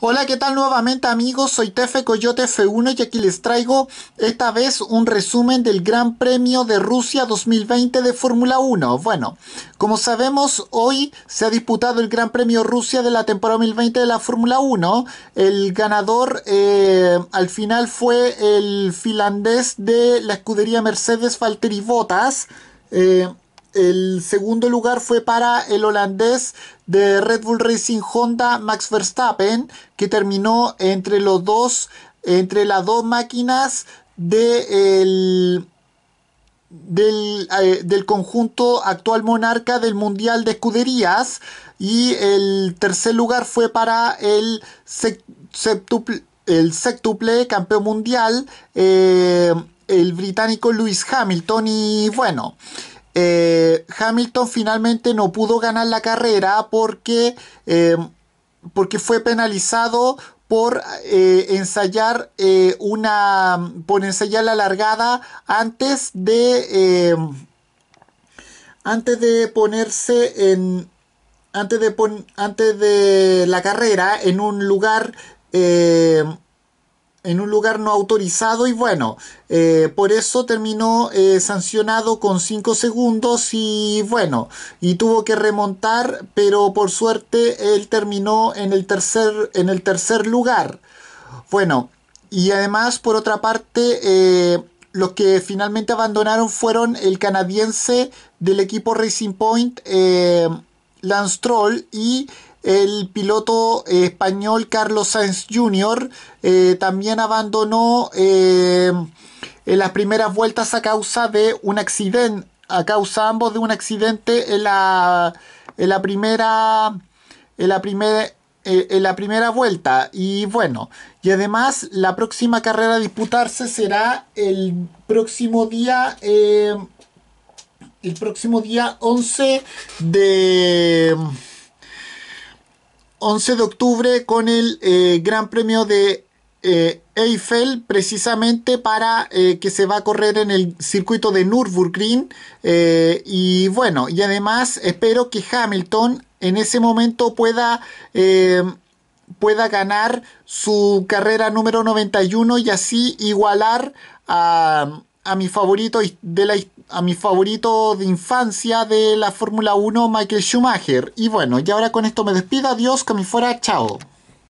Hola, ¿qué tal nuevamente amigos? Soy Tefe Coyote F1 y aquí les traigo esta vez un resumen del Gran Premio de Rusia 2020 de Fórmula 1. Bueno, como sabemos, hoy se ha disputado el Gran Premio Rusia de la temporada 2020 de la Fórmula 1. El ganador eh, al final fue el finlandés de la escudería Mercedes Valtteri Bottas. Eh, el segundo lugar fue para el holandés de Red Bull Racing Honda, Max Verstappen, que terminó entre los dos, entre las dos máquinas eh, del, conjunto actual monarca del Mundial de Escuderías. Y el tercer lugar fue para el septuple, el campeón mundial, eh, el británico Lewis Hamilton. Y bueno, eh, Hamilton finalmente no pudo ganar la carrera porque, eh, porque fue penalizado por eh, ensayar una por ensayar la largada antes de antes de ponerse en antes de, antes de la carrera en un lugar en un lugar no autorizado y bueno, eh, por eso terminó eh, sancionado con 5 segundos y bueno, y tuvo que remontar, pero por suerte él terminó en el tercer, en el tercer lugar. Bueno, y además por otra parte, eh, los que finalmente abandonaron fueron el canadiense del equipo Racing Point, Lance Troll y el piloto español Carlos Sainz Jr. Eh, también abandonó eh, en las primeras vueltas a causa de un accidente, a causa ambos de un accidente en la, en la primera... En la primera eh, en la primera vuelta. Y bueno, y además la próxima carrera a disputarse será el próximo día. el próximo día 11 de. 11 de octubre con el eh, Gran Premio de eh, Eiffel, precisamente para eh, que se va a correr en el circuito de Nürburgring. y bueno, y además espero que Hamilton en ese momento pueda, pueda ganar su carrera número 91 y así igualar a a mi favorito de a mi favorito de infancia de la Fórmula 1, Michael Schumacher. Y bueno, y ahora con esto me despido, adiós, que me fuera, chao.